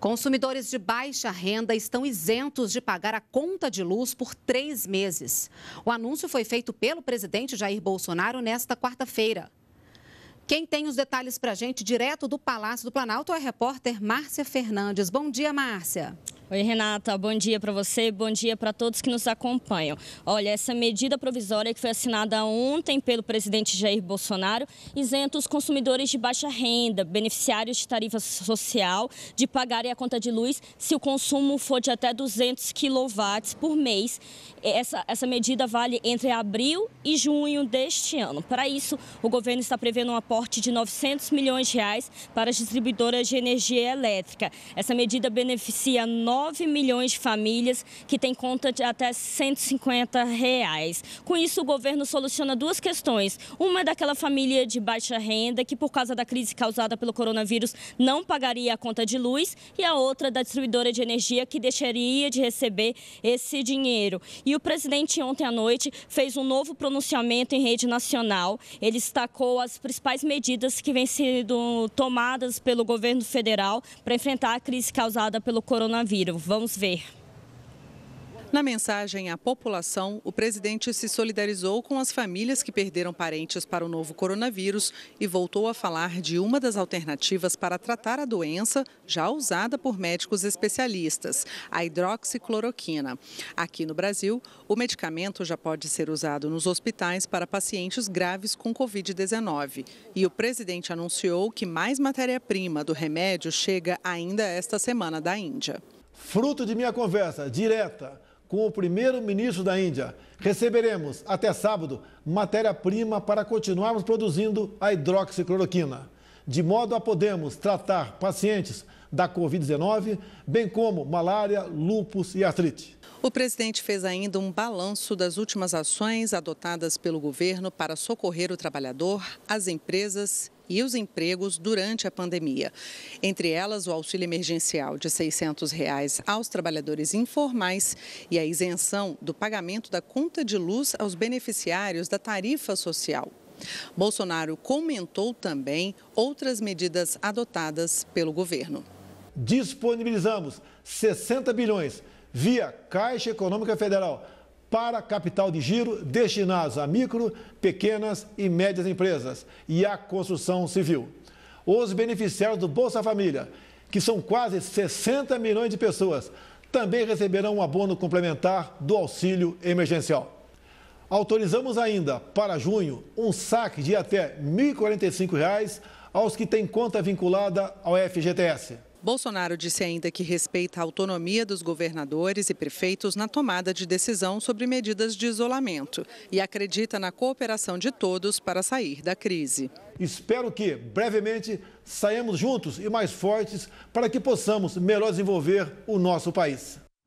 Consumidores de baixa renda estão isentos de pagar a conta de luz por três meses. O anúncio foi feito pelo presidente Jair Bolsonaro nesta quarta-feira. Quem tem os detalhes para a gente direto do Palácio do Planalto é a repórter Márcia Fernandes. Bom dia, Márcia. Oi, Renata, bom dia para você, bom dia para todos que nos acompanham. Olha, essa medida provisória que foi assinada ontem pelo presidente Jair Bolsonaro isenta os consumidores de baixa renda, beneficiários de tarifa social, de pagarem a conta de luz se o consumo for de até 200 quilowatts por mês. Essa, essa medida vale entre abril e junho deste ano. Para isso, o governo está prevendo um aporte de 900 milhões de reais para as distribuidoras de energia elétrica. Essa medida beneficia nove 9 milhões de famílias que têm conta de até 150 reais. Com isso, o governo soluciona duas questões. Uma é daquela família de baixa renda que, por causa da crise causada pelo coronavírus, não pagaria a conta de luz, e a outra da distribuidora de energia que deixaria de receber esse dinheiro. E o presidente, ontem à noite, fez um novo pronunciamento em rede nacional. Ele destacou as principais medidas que vêm sendo tomadas pelo governo federal para enfrentar a crise causada pelo coronavírus janeiro. Vamos ver. Na mensagem à população, o presidente se solidarizou com as famílias que perderam parentes para o novo coronavírus e voltou a falar de uma das alternativas para tratar a doença já usada por médicos especialistas, a hidroxicloroquina. Aqui no Brasil, o medicamento já pode ser usado nos hospitais para pacientes graves com Covid-19. E o presidente anunciou que mais matéria-prima do remédio chega ainda esta semana da Índia. Fruto de minha conversa direta com o primeiro-ministro da Índia, receberemos até sábado matéria-prima para continuarmos produzindo a hidroxicloroquina de modo a podermos tratar pacientes da Covid-19, bem como malária, lúpus e artrite. O presidente fez ainda um balanço das últimas ações adotadas pelo governo para socorrer o trabalhador, as empresas e os empregos durante a pandemia. Entre elas, o auxílio emergencial de R$ 600 reais aos trabalhadores informais e a isenção do pagamento da conta de luz aos beneficiários da tarifa social. Bolsonaro comentou também outras medidas adotadas pelo governo. Disponibilizamos 60 bilhões via Caixa Econômica Federal para capital de giro destinados a micro, pequenas e médias empresas e à construção civil. Os beneficiários do Bolsa Família, que são quase 60 milhões de pessoas, também receberão um abono complementar do auxílio emergencial. Autorizamos ainda, para junho, um saque de até R$ 1.045 reais aos que têm conta vinculada ao FGTS. Bolsonaro disse ainda que respeita a autonomia dos governadores e prefeitos na tomada de decisão sobre medidas de isolamento e acredita na cooperação de todos para sair da crise. Espero que, brevemente, saímos juntos e mais fortes para que possamos melhor desenvolver o nosso país.